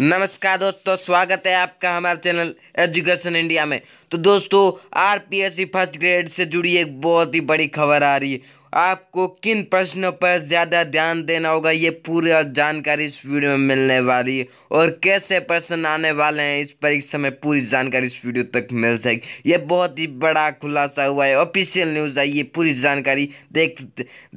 नमस्कार दोस्तों स्वागत है आपका हमारे चैनल एजुकेशन इंडिया में तो दोस्तों आरपीएससी फर्स्ट ग्रेड से जुड़ी एक बहुत ही बड़ी खबर आ रही है आपको किन प्रश्नों पर ज़्यादा ध्यान देना होगा ये पूरी जानकारी इस वीडियो में मिलने वाली है और कैसे प्रश्न आने वाले हैं इस परीक्षा में पूरी जानकारी इस वीडियो तक मिल जाएगी ये बहुत ही बड़ा खुलासा हुआ है ऑफिशियल न्यूज़ है ये पूरी जानकारी देख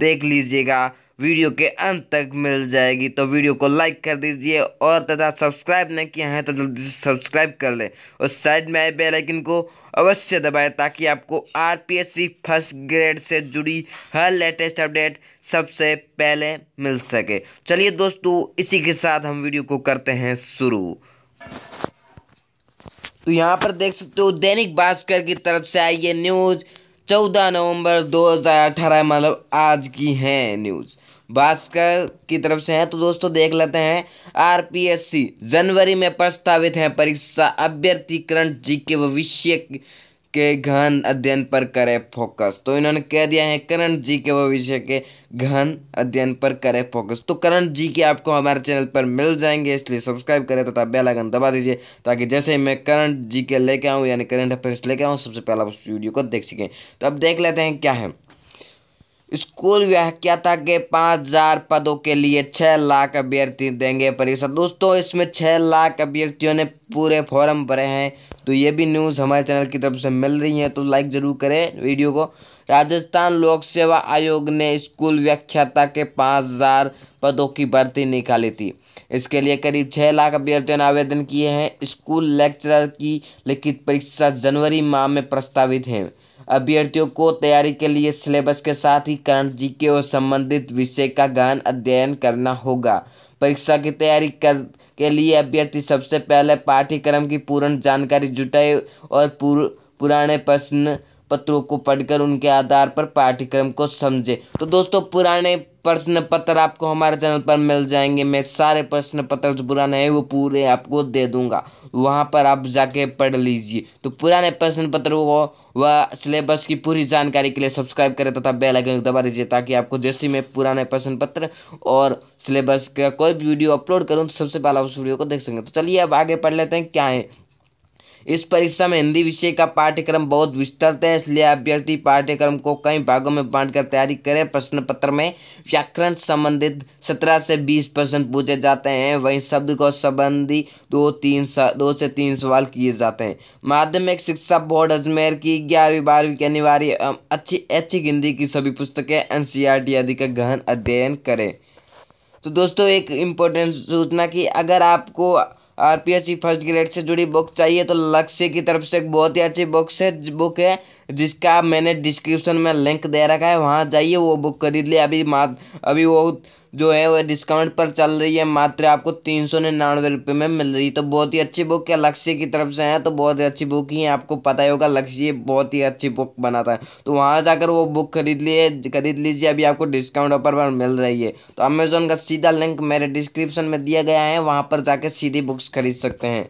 देख लीजिएगा वीडियो के अंत तक मिल जाएगी तो वीडियो को लाइक कर दीजिए और तथा सब्सक्राइब नहीं किया है तो जल्दी से सब्सक्राइब कर लें और साइड में आए बेलाइकिन को अवश्य दबाएं ताकि आपको आरपीएससी फर्स्ट ग्रेड से जुड़ी हर हर लेटेस्ट अपडेट सबसे पहले मिल सके चलिए दोस्तों इसी के साथ हम वीडियो को करते हैं शुरू तो यहाँ पर देख सकते हो दैनिक भास्कर की तरफ से आई ये न्यूज़ चौदह नवंबर दो हज़ार अठारह मतलब आज की है न्यूज़ भास्कर की तरफ से है तो दोस्तों देख लेते हैं आरपीएससी जनवरी में प्रस्तावित है परीक्षा अभ्यर्थीकरण जी के भविष्य के गहन अध्ययन पर करें फोकस तो इन्होंने कह दिया है करण जी के भविष्य विषय के गहन अध्ययन पर करें फोकस तो करण जी के आपको हमारे चैनल पर मिल जाएंगे इसलिए सब्सक्राइब करें तथा तो बेल बेलाइकन दबा दीजिए ताकि जैसे ही मैं करंट जी के लेके आऊँ यानी करंट अफेयर्स लेके आऊँ सबसे पहला उस वीडियो को देख सकें तो अब देख लेते हैं क्या है स्कूल व्याख्याता के पाँच हजार पदों के लिए छः लाख अभ्यर्थी देंगे परीक्षा दोस्तों इसमें छः लाख अभ्यर्थियों ने पूरे फॉर्म भरे हैं तो ये भी न्यूज़ हमारे चैनल की तरफ से मिल रही है तो लाइक ज़रूर करें वीडियो को राजस्थान लोक सेवा आयोग ने स्कूल व्याख्याता के पाँच हजार पदों की भर्ती निकाली थी इसके लिए करीब छः लाख अभ्यर्थियों ने आवेदन किए हैं स्कूल लेक्चरर की लिखित परीक्षा जनवरी माह में प्रस्तावित है अभ्यर्थियों को तैयारी के लिए सिलेबस के साथ ही करंट के और संबंधित विषय का गहन अध्ययन करना होगा परीक्षा की तैयारी कर के लिए अभ्यर्थी सबसे पहले पाठ्यक्रम की पूर्ण जानकारी जुटाए और पुर, पुराने प्रश्न पत्रों को पढ़कर उनके आधार पर पाठ्यक्रम को समझें तो दोस्तों पुराने प्रश्न पत्र आपको हमारे चैनल पर मिल जाएंगे मैं सारे प्रश्न पत्र जो पुराने हैं वो पूरे आपको दे दूंगा वहाँ पर आप जाके पढ़ लीजिए तो पुराने प्रश्न पत्र को व सिलेबस की पूरी जानकारी के लिए सब्सक्राइब करें तथा बेल आइकन दबा दीजिए ताकि आपको जैसे मैं पुराने प्रश्न पत्र और सिलेबस का कोई भी वीडियो अपलोड करूँ तो सबसे पहले आप उस वीडियो को देख सकें तो चलिए अब आगे पढ़ लेते हैं क्या है इस परीक्षा में हिंदी विषय का पाठ्यक्रम बहुत विस्तृत है इसलिए अभ्यर्थी पाठ्यक्रम को कई भागों में बांटकर तैयारी करें प्रश्न पत्र में व्याकरण संबंधित सत्रह से बीस प्रश्न पूछे जाते हैं वहीं शब्द को संबंधी दो तीन दो से तीन सवाल किए जाते हैं माध्यमिक शिक्षा बोर्ड अजमेर की ग्यारहवीं बारहवीं की अनिवार्य अच्छी ऐच्छिक हिंदी की सभी पुस्तकें एन आदि का गहन अध्ययन करें तो दोस्तों एक इम्पोर्टेंट सूचना कि अगर आपको R P S first grade से जुड़ी बुक चाहिए तो लक्ष्य की तरफ से एक बहुत ही अच्छी बुक्स है बुक है जिसका मैंने डिस्क्रिप्शन में लिंक दे रखा है वहाँ जाइए वो बुक खरीद ली अभी मात अभी वो जो है वह डिस्काउंट पर चल रही है मात्र आपको तीन सौ निन्यानवे रुपये में मिल रही तो बहुत ही अच्छी बुक है लक्ष्य की तरफ से है तो बहुत ही अच्छी बुक ही है आपको पता ही होगा लक्ष्य बहुत ही अच्छी बुक बनाता है तो वहाँ जाकर वो बुक खरीद लिए खरीद लीजिए अभी आपको डिस्काउंट ऑफर पर मिल रही है तो अमेजोन का सीधा लिंक मेरे डिस्क्रिप्शन में दिया गया है वहाँ पर जाकर सीधी बुक्स खरीद सकते हैं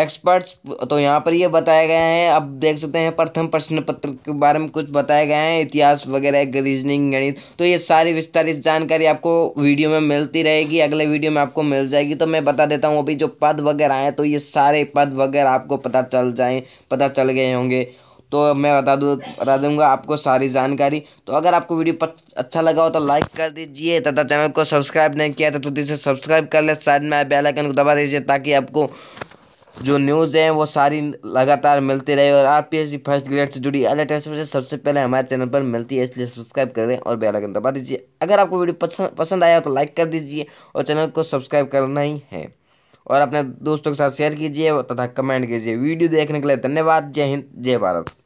एक्सपर्ट्स तो यहाँ पर ये बताया गया है अब देख सकते हैं प्रथम प्रश्न पत्र के बारे में कुछ बताया गया है इतिहास वगैरह रीजनिंग गणित तो ये सारी विस्तारित जानकारी आपको वीडियो में मिलती रहेगी अगले वीडियो में आपको मिल जाएगी तो मैं बता देता हूँ अभी जो पद वगैरह हैं तो ये सारे पद वगैरह आपको पता चल जाए पता चल गए होंगे तो मैं बता दूँ बता दूंगा आपको सारी जानकारी तो अगर आपको वीडियो अच्छा लगा हो तो लाइक कर दीजिए तथा चैनल को सब्सक्राइब नहीं किया तो जिसे से सब्सक्राइब कर ले साइड में बेल आइकन को दबा दीजिए ताकि आपको जो न्यूज़ हैं वो सारी लगातार मिलती रहे और आर पी फर्स्ट ग्रेड से जुड़ी लेटेस्ट मुझे सबसे पहले हमारे चैनल पर मिलती है इसलिए सब्सक्राइब करें और बेल आइकन दबा दीजिए अगर आपको वीडियो पसंद पसंद आया तो लाइक कर दीजिए और चैनल को सब्सक्राइब करना ही है और अपने दोस्तों के साथ शेयर कीजिए तथा कमेंट कीजिए वीडियो देखने के लिए धन्यवाद जय हिंद जय भारत